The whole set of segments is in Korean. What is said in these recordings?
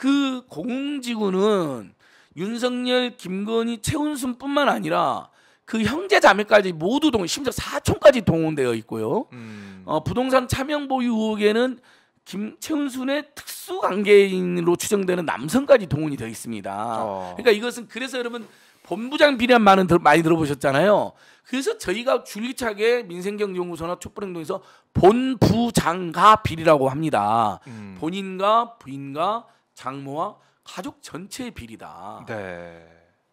그 공공지구는 윤석열, 김건희, 최은순뿐만 아니라 그 형제 자매까지 모두 동 심지어 사촌까지 동원되어 있고요. 음. 어, 부동산 차명 보유 의혹에는 김채훈순의 특수 관계인으로 추정되는 남성까지 동원이 되어 있습니다. 어. 그러니까 이것은 그래서 여러분 본부장 비리한 많은 많이 들어보셨잖아요. 그래서 저희가 줄기차게 민생경제연구소나 촛불행동에서 본부장가 비리라고 합니다. 음. 본인과 부인과 장모와 가족 전체의 비리다. 네.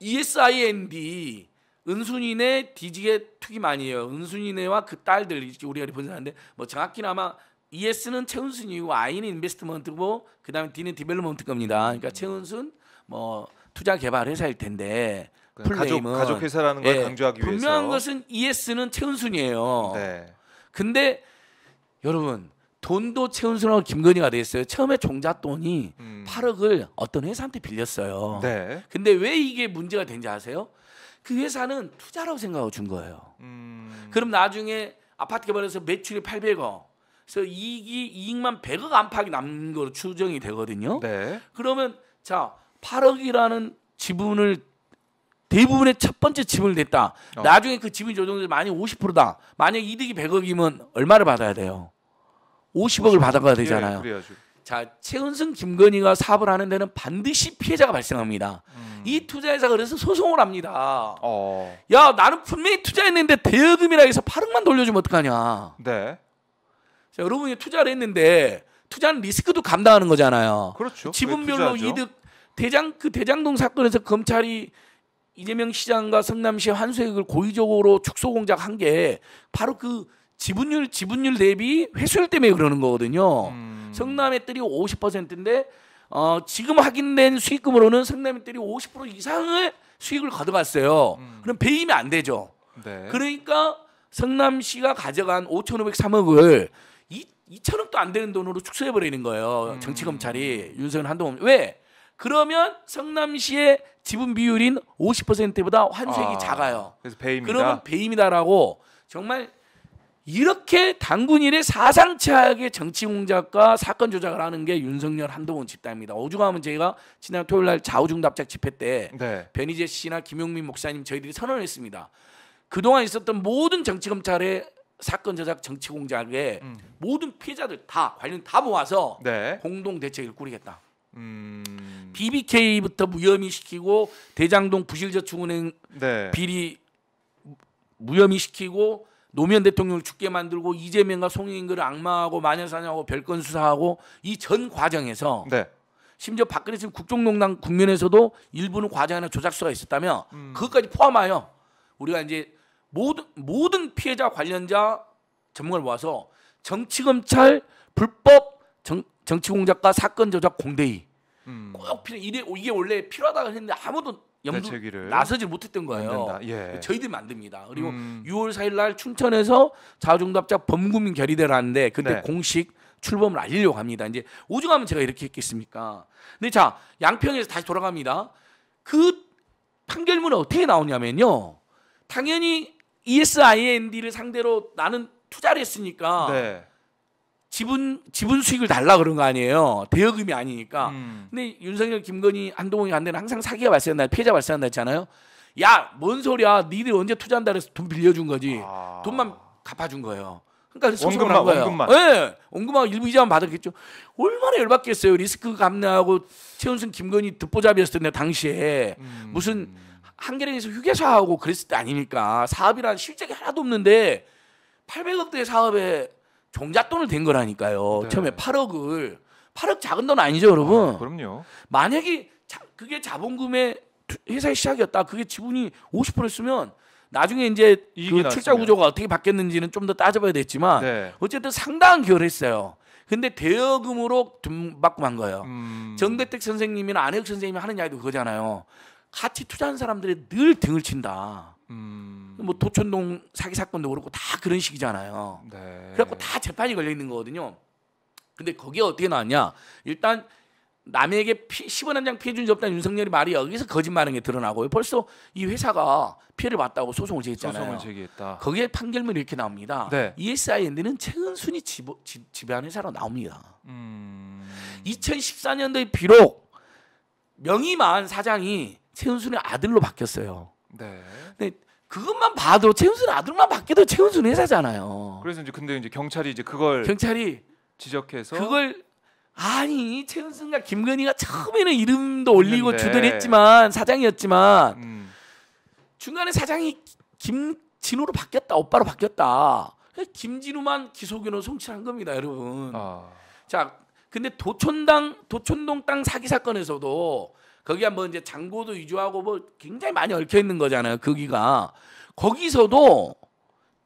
ESIND 은순이네 디지게 투기 아니에요. 은순이네와 그 딸들 우리가 본사인데 뭐 정확히나마 ES는 최은순이고 I는 인베스트먼트고 그다음에 D는 디벨로먼트 겁니다. 그러니까 음. 최은순 뭐 투자 개발 회사일 텐데 그 가족, 가족 회사라는 걸 예, 강조하기 위해서 분명한 것은 ES는 최은순이에요. 네. 근데 여러분 돈도 최은순하고 김건희가 됐어요. 처음에 종잣돈이 음. 8억을 어떤 회사한테 빌렸어요. 네. 근데 왜 이게 문제가 된지 아세요? 그 회사는 투자라고 생각하고 준 거예요. 음. 그럼 나중에 아파트 개발해서 매출이 800억, 그래서 이익이 이익만 100억 안팎이 남는 걸로 추정이 되거든요. 네. 그러면 자 8억이라는 지분을 대부분의 첫 번째 지분을 냈다. 어. 나중에 그 지분 조정률이 만약 50%다. 만약 이득이 100억이면 얼마를 받아야 돼요? 50억을 받아가야 예, 되잖아요. 예, 자 최은승 김건희가 사업을 하는 데는 반드시 피해자가 발생합니다. 음. 이 투자회사가 그래서 소송을 합니다. 어. 야 나는 분명히 투자했는데 대여금이라 해서 8억만 돌려주면 어떡하냐. 네. 자, 여러분이 투자를 했는데 투자는 리스크도 감당하는 거잖아요. 그렇죠. 지분별로 이득 대장 그 대장동 사건에서 검찰이 이재명 시장과 성남시 환수액을 고의적으로 축소 공작한 게 바로 그 지분율 지분율 대비 회수율 때문에 그러는 거거든요. 음. 성남의 들이 50%인데 어, 지금 확인된 수익금으로는 성남의 들이50% 이상을 수익을 거둬갔어요. 음. 그럼 배임이 안 되죠. 네. 그러니까 성남시가 가져간 5,503억을 2 0억도안 되는 돈으로 축소해 버리는 거예요. 음. 정치 검찰이 윤석열 한동훈 왜? 그러면 성남시의 지분 비율인 50%보다 환수액이 아, 작아요. 그래서 배임이다. 그러면 배임이다라고 정말 이렇게 당군 일에 사상차하게 정치 공작과 사건 조작을 하는 게 윤석열 한동훈 집단입니다. 오죽하면 저희가 지난 토요일 날 좌우중답작 집회 때 네. 변희재 씨나 김용민 목사님 저희들이 선언을 했습니다. 그동안 있었던 모든 정치 검찰의 사건 조작 정치 공작의 음. 모든 피해자들 다 관련 다 모아서 네. 공동 대책을 꾸리겠다. 음... BBK부터 무혐의 시키고 대장동 부실저축은행 네. 비리 무혐의 시키고 노무현 대통령을 죽게 만들고 이재명과 송영인을 악마하고 마녀사냥하고 별건 수사하고 이 전 과정에서 네. 심지어 박근혜 지금 국정농단 국면에서도 일부는 과장이는 조작수가 있었다며 음. 그것까지 포함하여 우리가 이제 모든 모든 피해자 관련자 전문가를 모아서 정치 검찰 불법 정, 정치 공작과 사건 조작 공대위 음. 꼭 필요 이게, 이게 원래 필요하다고 했는데 아무도 염두 나서지 못했던 거예요. 예. 저희들 만듭니다. 그리고 음. 6월 4일 날 춘천에서 자주응답자 범국민 결의대를 하는데 그때 네. 공식 출범을 알리려고 합니다. 이제 오죽하면 제가 이렇게 했겠습니까? 근데 자 양평에서 다시 돌아갑니다. 그 판결문은 어떻게 나오냐면요. 당연히 ESIND를 상대로 나는 투자를 했으니까 네. 지분 지분 수익을 달라 그런 거 아니에요. 대여금이 아니니까. 음. 근데 윤석열, 김건희, 한동훈이 안 되는 항상 사기가 발생한다, 피해자 발생한다 했잖아요. 야, 뭔 소리야? 니들 언제 투자한다 그래서 돈 빌려준 거지. 아. 돈만 갚아준 거예요. 그러니까 원금만 거예요. 원금만. 예. 네, 원금하 일부 이자만 받았겠죠. 얼마나 열받겠어요. 리스크 감내하고 최은순, 김건희 듣보잡이었을 때 당시에 음. 무슨 한겨레에서 휴게소하고 그랬을 때 아니니까 사업이란 실적이 하나도 없는데 800억대 사업에 종잣돈을 댄 거라니까요. 네. 처음에 8억을 8억 작은 돈 아니죠, 여러분? 아, 그럼요. 만약에 자, 그게 자본금의 회사의 시작이었다. 그게 지분이 50%였으면 나중에 이제 그 출자 구조가 어떻게 바뀌었는지는 좀 더 따져봐야 되겠지만 네. 어쨌든 상당한 기여했어요. 를 근데 대여금으로 등받고만 거예요. 음. 정대택 선생님이나 안혜욱 선생님이 하는 이야기도 그거잖아요. 같이 투자한 사람들이 늘 등을 친다. 음. 뭐 도촌동 사기 사건도 그렇고 다 그런 식이잖아요. 네. 그래갖고 다 재판이 걸려 있는 거거든요. 근데 거기 어떻게 나왔냐? 일단 남에게 10원 한 장 피해 준 적단 윤석열이 말이 여기서 거짓말하는 게 드러나고요. 벌써 이 회사가 피해를 봤다고 소송을 제기했잖아요. 소송을 제기했다. 거기에 판결문이 이렇게 나옵니다. 네. ESIND는 최은순이 지배하 회사로 나옵니다. 음... 2014년도에 비록 명의만 사장이 최은순의 아들로 바뀌었어요. 네. 근데 그것만 봐도 최은순 아들만 바뀌도 최은순 회사잖아요. 그래서 이제 근데 이제 경찰이 이제 그걸 경찰이 지적해서 그걸 아니 최은순과 김건희가 처음에는 이름도 올리고 있는데. 주둔했지만 사장이었지만 음. 중간에 사장이 김진우로 바뀌었다 오빠로 바뀌었다 김진우만 기소견을 송치한 겁니다 여러분 아. 자 근데 도촌당 도촌동 땅 사기 사건에서도 거기 한번 뭐 이제 장고도 위조하고뭐 굉장히 많이 얽혀 있는 거잖아요. 거기가 그 거기서도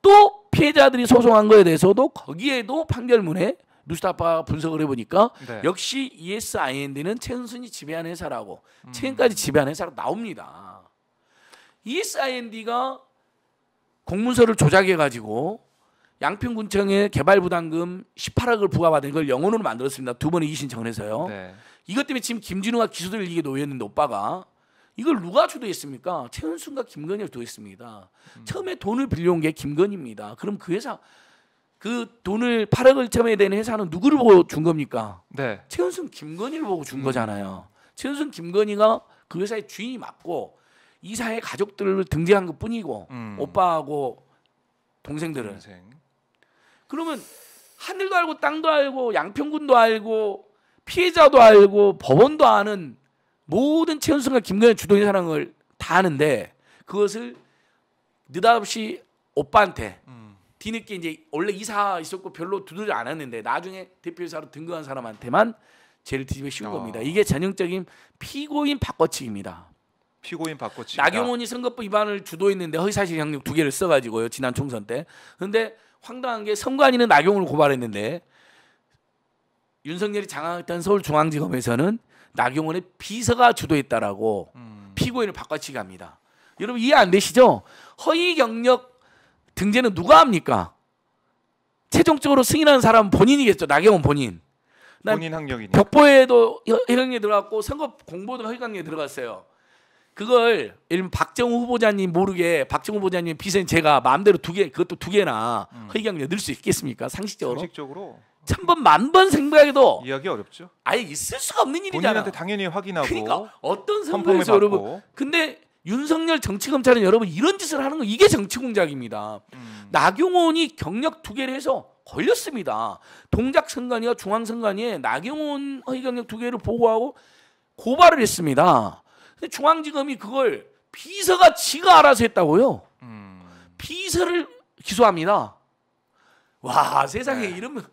또 피해자들이 소송한 거에 대해서도 거기에도 판결문에 뉴스타파 분석을 해보니까 네. 역시 ESIND는 최순순이 지배한 회사라고 음. 최근까지 지배한 회사로 나옵니다. ESIND가 공문서를 조작해 가지고 양평군청에 개발부담금 18억을 부과받은 걸 영원으로 만들었습니다. 두 번의 이의신청을 해서요. 네. 이것 때문에 지금 김진우가 기소될 이게 놓였는데 오빠가 이걸 누가 주도했습니까? 최은순과 김건희가 주도했습니다. 음. 처음에 돈을 빌려온 게 김건희입니다. 그럼 그 회사 그 돈을 8억을 처음에 대는 회사는 누구를 보고 준 겁니까? 네. 최은순 김건희를 보고 준 음. 거잖아요. 최은순 김건희가 그 회사의 주인이 맞고 이사의 가족들을 등재한 것 뿐이고 음. 오빠하고 동생들은 동생. 그러면 하늘도 알고 땅도 알고 양평군도 알고 피해자도 알고 법원도 아는 모든 최은순과 김건희 주동의 사랑을 다 아는데 그것을 느닷없이 오빠한테 음. 뒤늦게 이제 원래 이사 있었고 별로 두드려 안았는데 나중에 대표이사로 등극한 사람한테만 죄를 뒤집어 씌운 어. 겁니다. 이게 전형적인 피고인 바꿔치기입니다. 피고인 바꿔치기. 나경원이 선거법 위반을 주도했는데 허위사실 양력 두 개를 써가지고요 지난 총선 때. 근데 황당한 게 선관위는 나경원을 고발했는데 윤석열이 장악했던 서울중앙지검에서는 나경원의 비서가 주도했다라고 음. 피고인을 바꿔치기 합니다. 여러분 이해 안 되시죠? 허위 경력 등재는 누가 합니까? 최종적으로 승인하는 사람은 본인이겠죠. 나경원 본인. 본인 학력이니 벽보에도 허위에 들어갔고 선거 공보도 허위관계에 들어갔어요. 그걸 예를 박정우 후보자님 모르게 박정우 후보자님 비선 제가 마음대로 두 개 그것도 두 개나 음. 허위경례 넣을 수 있겠습니까? 상식적으로. 상식적으로. 천번 만 번 생각해도 이야기 어렵죠. 아예 있을 수가 없는 일이잖아. 본인한테 당연히 확인하고. 그러니까 어떤 선거에서 여러분. 근데 윤석열 정치 검찰은 여러분 이런 짓을 하는 거 이게 정치 공작입니다. 음. 나경원이 경력 두 개를 해서 걸렸습니다. 동작 선관위와 중앙 선관위에 나경원 허위 경력 두 개를 보고하고 고발을 했습니다. 근데 중앙지검이 그걸 비서가 지가 알아서 했다고요. 음. 비서를 기소합니다. 와 세상에 네. 이러면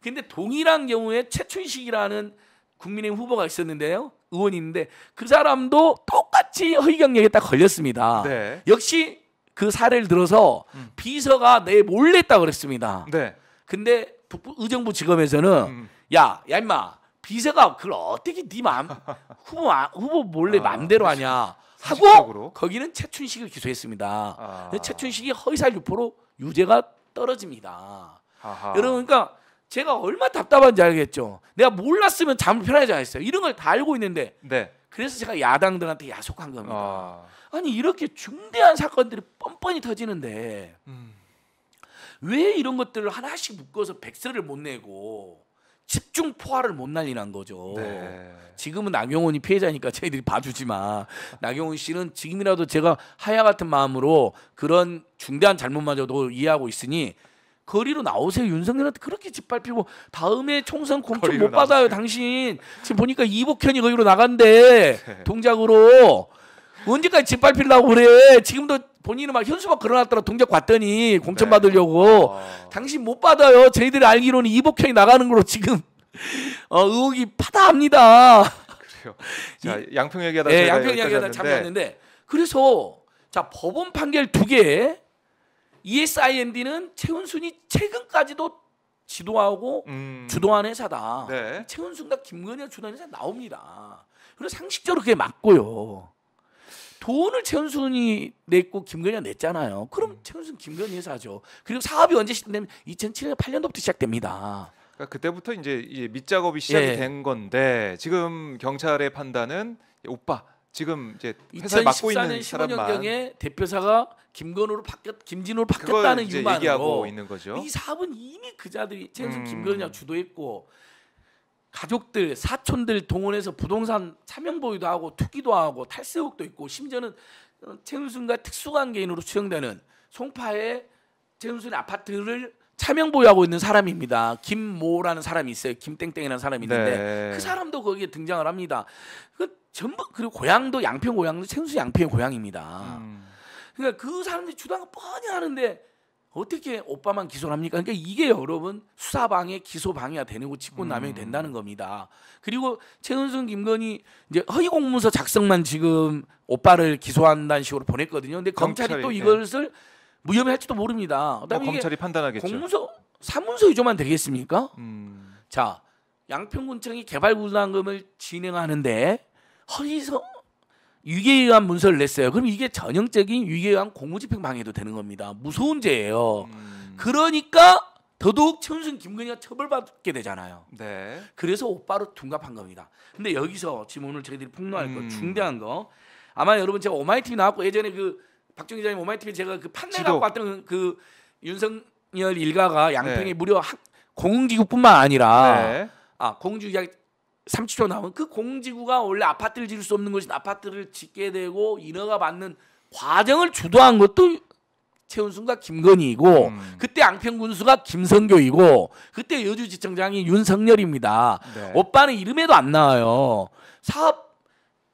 근데 동일한 경우에 최춘식이라는 국민의 후보가 있었는데요. 의원인데 그 사람도 똑같이 허위경력에 딱 걸렸습니다. 네. 역시 그 사례를 들어서 음. 비서가 내 몰래 했다 고 그랬습니다. 네. 근데 북부 의정부 지검에서는 음. 야, 야 임마 비서가 그걸 어떻게 네 맘, 후보, 후보 몰래 맘대로 아, 하냐 하고 거기는 최춘식을 기소했습니다. 아. 최춘식이 허위사 유포로 유죄가 떨어집니다. 아하. 여러분 그러니까 제가 얼마나 답답한지 알겠죠. 내가 몰랐으면 잠을 편하지 않았어요. 이런 걸 다 알고 있는데 네. 그래서 제가 야당들한테 야속한 겁니다. 아. 니 이렇게 중대한 사건들이 뻔뻔히 터지는데 음. 왜 이런 것들을 하나씩 묶어서 백서를 못 내고 집중 포화를 못 날리는 거죠. 네. 지금은 나경원이 피해자니까 저희들이 봐주지만 나경원 씨는 지금이라도 제가 하야 같은 마음으로 그런 중대한 잘못마저도 이해하고 있으니 거리로 나오세요. 윤석열한테 그렇게 짓밟히고 다음에 총선 공천 못 받아요. 나오요 당신 지금 보니까 이복현이 거기로 나간대 네. 동작으로 언제까지 짓밟히려고 그래? 지금도 본인은 막 현수막 걸어놨더라 동작 봤더니 공천 네. 받으려고 어... 당신 못 받아요. 저희들이 알기로는 이복형이 나가는 걸로 지금 어, 의혹이 파다합니다. 그래요. 자 양평 얘기하다 예, 양평 얘기하다 잠겼는데 그래서 자 법원 판결 두 개 ESIND는 최은순이 최근까지도 지도하고 음... 주도한 회사다. 네. 최은순과 김건희가 주도한 회사 나옵니다. 그리고 상식적으로 그게 맞고요. 돈을 최은순이 냈고 김건희가 냈잖아요. 그럼 음. 최은순 김건희 회사죠. 그리고 사업이 언제 시작되면 2007년 8년도부터 시작됩니다. 그러니까 그때부터 이제, 밑작업이 시작이 예. 된 건데 지금 경찰의 판단은 오빠 지금 이제 회사 맡고 있는 사람만 2014년 대표사가 김건우로 바뀌었 김진우로 바뀌었다는 이유만으로 이 사업은 이미 그자들이 최은순 음. 김건희가 주도했고 가족들, 사촌들 동원해서 부동산 차명보유도 하고 투기도 하고 탈세욕도 있고 심지어는 최은순과 특수관계인으로 추정되는 송파의 최은순의 아파트를 차명 보유하고 있는 사람입니다. 김모라는 사람이 있어요. 김땡땡이라는 사람이 있는데 네. 그 사람도 거기에 등장을 합니다. 그 전부 그리고 고향도 양평 고향도 최은순 양평의 고향입니다. 음. 그러니까 그 사람들이 주당을 뻔히 하는데 어떻게 오빠만 기소를 합니까? 그러니까 이게 여러분 수사방해 기소방해가 되는 거 직권남용이 음. 된다는 겁니다. 그리고 최은순 김건희 이제 허위 공문서 작성만 지금 오빠를 기소한다는 식으로 보냈거든요. 근데 검찰이, 검찰이 또 예. 이것을 무혐의 할지도 모릅니다. 뭐 그다음에 뭐 검찰이 판단하겠죠. 공문서 사문서 위조만 되겠습니까? 음. 자 양평군청이 개발구상금을 진행하는데 허위서 유계에 의한 문서를 냈어요. 그럼 이게 전형적인 유계에 의한 공무집행 방해도 되는 겁니다. 무서운 죄예요. 음. 그러니까 더더욱 최순 김건희가 처벌받게 되잖아요. 네. 그래서 오빠로 둔갑한 겁니다. 근데 여기서 지금 오늘 저희들이 폭로할 음. 중대한 거 아마 여러분 제가 오마이티 v 나왔고 예전에 그 박정희 장자님오마이티 v 제가 그 판례 갖고 왔던 그 윤석열 일가가 양평에 네. 무려 공공기구뿐만 아니라 네. 아 공주 이야기 30초 남은 그 공지구가 원래 아파트를 지을 수 없는 것이 아파트를 짓게 되고 인허가 받는 과정을 주도한 것도 최은순과 김건희이고 음. 그때 앙평군수가 김성교이고 그때 여주지청장이 윤석열입니다. 네. 오빠는 이름에도 안 나와요. 사업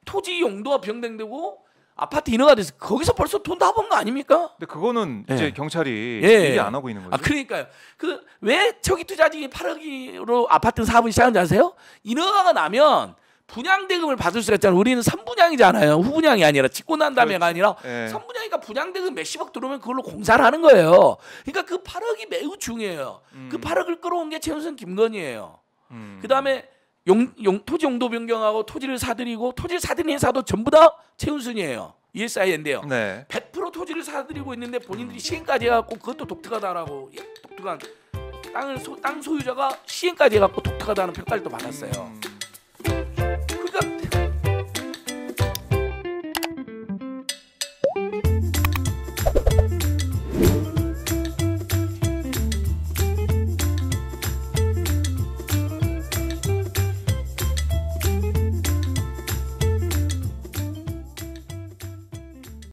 토지 용도가 변경되고 아파트 인허가 돼서 거기서 벌써 돈 다 번 거 아닙니까? 근데 그거는 예. 이제 경찰이 예. 얘기 안 하고 있는 거죠. 아 그러니까요. 그 왜 저기 투자진이 8억으로 아파트 사업을 시작한지 아세요? 인허가가 나면 분양대금을 받을 수가 있잖아요. 우리는 선분양이잖아요. 후분양이 아니라 짓고 난 다음에가 그렇죠. 아니라 예. 선분양이니까 분양대금 몇십억 들어오면 그걸로 공사를 하는 거예요. 그러니까 그 8억이 매우 중요해요. 그 음. 그 8억을 끌어온 게 최우선 김건희예요. 음. 그 다음에 용, 용, 토지 용도 변경하고 토지를 사들이고 토지를 사들이는 사도 전부 다 최은순이에요. ESI인데요. 네. 100% 토지를 사들이고 있는데 본인들이 시행까지 해갖고 그것도 독특하다라고 예, 독특한 땅을 소, 땅 소유자가 시행까지 해갖고 독특하다는 평가를 또 받았어요. 음.